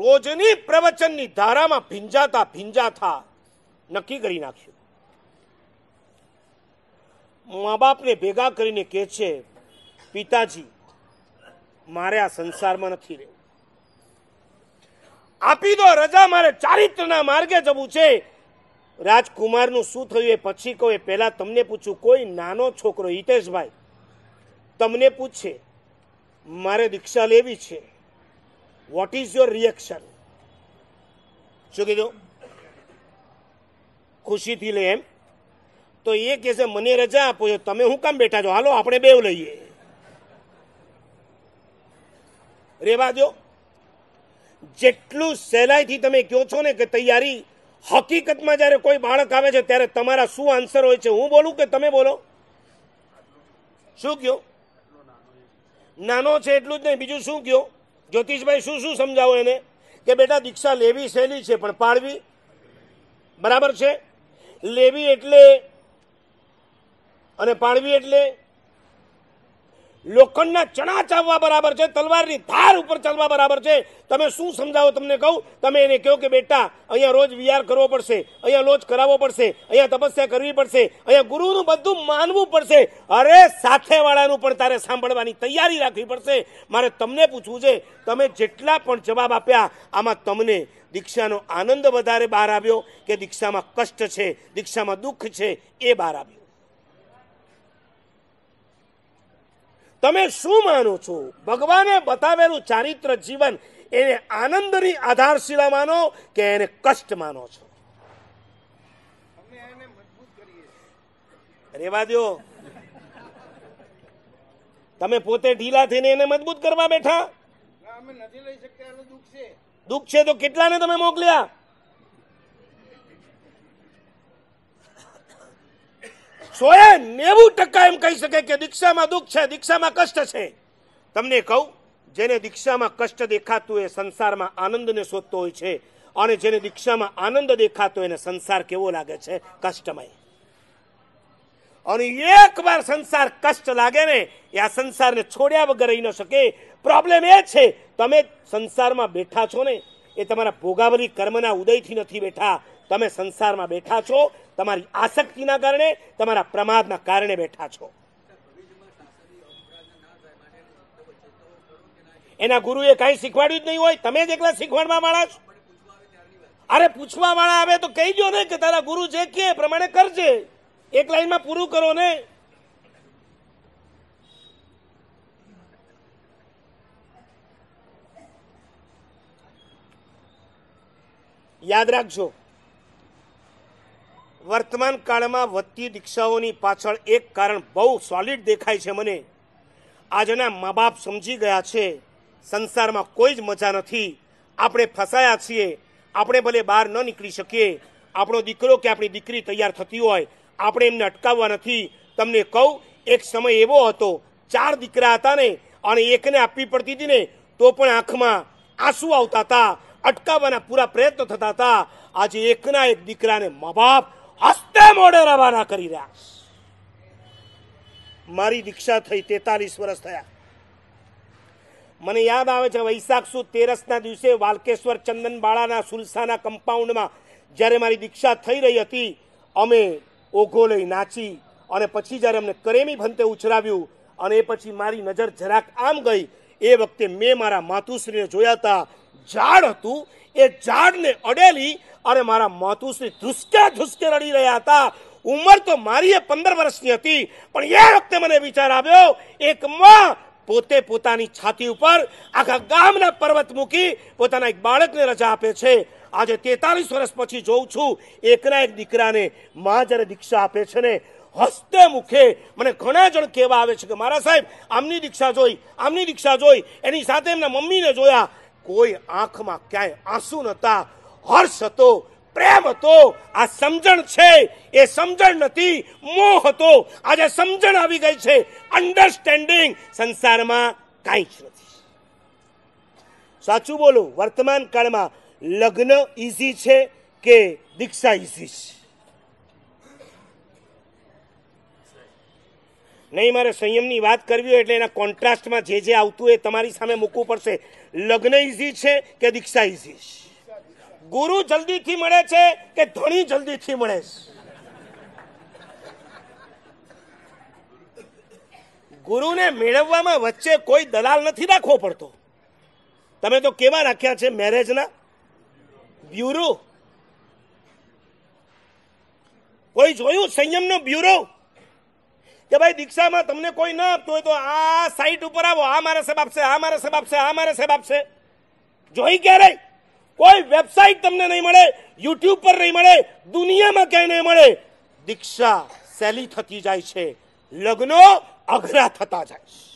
રોજની પ્રવચનની ધારામાં ભીંજાતા ભીંજાતા નક્કી કરી નાખ્યું મા બાપને ભેગા કરીને કહે છે પિતાજી મારે આ સંસારમાં નથી રહેવું આપી દો રજા મારે ચારિત્રના માર્ગે જવું છે રાજકુમારનું શું થયું એ પછી કહું એ પહેલાં તમને પૂછું કોઈ નાનો છોકરો હિતેશભાઈ તમને પૂછે મારે દીક્ષા લેવી છે વોટ ઇઝ યોર રિએક્શન શું કીધું ખુશીથી લે એમ તો એ કહે છે મને રજા આપો છો તમે શું કામ બેઠા છો હાલો આપણે બેવ લઈએ રેવા દો જેટલું સહેલાઈથી તમે કહો છો ને કે તૈયારી હકીકતમાં જ્યારે કોઈ બાળક આવે છે ત્યારે તમારા શું આન્સર હોય છે હું બોલું કે તમે બોલો શું કયો નાનો છે એટલું જ નહીં બીજું શું કયો જ્યોતિષભાઈ શું શું સમજાવો એને કે બેટા દીક્ષા લેવી સહેલી છે પણ પાડવી બરાબર છે લેવી એટલે અને પાડવી એટલે લોખંડના ચણા ચાવવા બરાબર છે તલવારની ધાર ઉપર ચાલવા બરાબર છે તમે શું સમજાવો તમને કહું તમે એને કહો કે બેટા અહીંયા રોજ વિયાર કરવો પડશે અહીંયા લોચ કરાવવો પડશે અહીંયા તપસ્યા કરવી પડશે અહીંયા ગુરુનું બધું માનવું પડશે અરે સાથેવાળાનું પણ તારે સાંભળવાની તૈયારી રાખવી પડશે મારે તમને પૂછવું છે તમે જેટલા પણ જવાબ આપ્યા આમાં તમને દીક્ષાનો આનંદ વધારે બહાર આવ્યો કે દીક્ષામાં કષ્ટ છે દીક્ષામાં દુઃખ છે એ બહાર આવ્યું તમે શું માનો છો ભગવાને બતાવેલું ચારિત્ર જીવન એને આનંદની આધારશિલા માનો કે એને કષ્ટ માનો છો રેવા તમે પોતે ઢીલા થઈને એને મજબૂત કરવા બેઠા દુઃખ છે તો કેટલાને તમે મોકલ્યા સોએ નેવું ટકા એમ કહી શકે કે દીક્ષામાં દુઃખ છે દીક્ષામાં કષ્ટ છે તમને કહું જેને દીક્ષામાં કષ્ટ દેખાતું એ સંસારમાં આનંદને શોધતો હોય છે અને જેને દીક્ષામાં આનંદ દેખાતો એને સંસાર કેવો લાગે છે કષ્ટમય અને એકવાર સંસાર કષ્ટ લાગે ને એ આ સંસારને છોડ્યા વગર રહી ન શકે પ્રોબ્લેમ એ છે તમે સંસારમાં બેઠા છો ને એ તમારા ભોગાવરી કર્મના ઉદયથી નથી બેઠા તમે સંસારમાં બેઠા છો તમારી આસક્તિના કારણે તમારા પ્રમાદના કારણે બેઠા છો એના ગુરુએ કાંઈ શીખવાડ્યું જ નહીં હોય તમે જ એકલા શીખવાડવા વાળા છો અરે પૂછવા વાળા આવે તો કહી દો ને કે તારા ગુરુ જે કે પ્રમાણે કરજે એક લાઈનમાં પૂરું કરો ને યાદ રાખજો વર્તમાન કાળમાં વધતી દીક્ષાઓની પાછળ એક કારણ બહુ સોલિડ દેખાય છે મને આજના મા બાપ સમજી ગયા છે સંસારમાં કોઈ જ મજા નથી આપણે ફસાયા છીએ આપણે ભલે બહાર ન નીકળી શકીએ આપણો દીકરો કે આપણી દીકરી તૈયાર થતી હોય આપણે એમને અટકાવવા નથી તમને કહું એક સમય એવો હતો ચાર દીકરા હતા ને અને એકને આપવી પડતી હતી ને તો પણ આંખમાં આંસુ આવતા હતા અટકાવવાના પૂરા પ્રયત્નો થતા હતા આજે એકના એક દીકરાને મા બાપ હસ્તે મોડે રવાના કરી રહ્યા મારી દીક્ષા થઈ તેતાલીસ વર્ષ થયા મને યાદ આવે છે વૈશાખ સુ તેરસના દિવસે વાલકેશ્વર ચંદન બાળાના સુલસાના કમ્પાઉન્ડમાં જ્યારે મારી દીક્ષા થઈ રહી હતી અમે ઓઘો લઈ નાચી અને પછી જ્યારે અમને કરેમી ભંતે ઉછરાવ્યું અને એ પછી મારી નજર જરાક આમ ગઈ એ વખતે મેં મારા માતુશ્રીને જોયા હતા ઝાડ હતું એ ઝાડને અડેલી અને મારા માતુશ્રી ધુસકે ધુસકે રડી રહ્યા હતા ઉંમર તો મારી એ પંદર વર્ષની હતી પણ એ વખતે મને વિચાર આવ્યો એક માં પોતે પોતાની છાતી ઉપર આખા ગામના પર્વત મૂકી પોતાના એક બાળકને રજા આપે છે આજે તેતાલીસ વર્ષ પછી જોઉં છું એકના એક દીકરાને મા જ્યારે દીક્ષા આપે છે ને હસ્તે મુખે મને ઘણા જણ કહેવા આવે છે કે મારા સાહેબ આમની દીક્ષા જોઈ આમની દીક્ષા જોઈ એની સાથે એમના મમ્મીને જોયા કોઈ આંખમાં ક્યાંય આંસુ નતા હર્ષ હતો પ્રેમ હતો આ સમજણ છે એ સમજણ નથી મોહ હતો આજે સમજણ આવી ગઈ છે અન્ડરસ્ટેન્ડિંગ સંસારમાં કાંઈ જ નથી સાચું બોલું વર્તમાન કાળમાં લગ્ન ઇઝી છે કે દીક્ષા ઈઝી છે નહીં મારે સંયમની વાત કરવી હોય એટલે એના કોન્ટ્રાસ્ટમાં જે જે આવતું એ તમારી સામે મૂકવું પડશે લગ્ન ઇઝી છે કે દીક્ષા ઇઝી છે ગુરુ જલ્દીથી મળે છે કે ધણી જલ્દીથી મળે છે ગુરુને મેળવવામાં વચ્ચે કોઈ દલાલ નથી રાખવો પડતો તમે તો કેવા રાખ્યા છે મેરેજના બ્યુરો કોઈ જોયું સંયમનો બ્યુરો કે ભાઈ દીક્ષામાં તમને કોઈ ન આપતું હોય તો આ સાઈટ ઉપર આવો આ મારા સાહેબ આપશે આ મારા સાહેબ આપશે આ મારા સાહેબ આપશે જોઈ ક્યારે કોઈ વેબસાઇટ તમને નહીં મળે યુટ્યુબ પર નહીં મળે દુનિયામાં ક્યાંય નહીં મળે દીક્ષા સહેલી થતી જાય છે લગ્નો અઘરા થતા જાય છે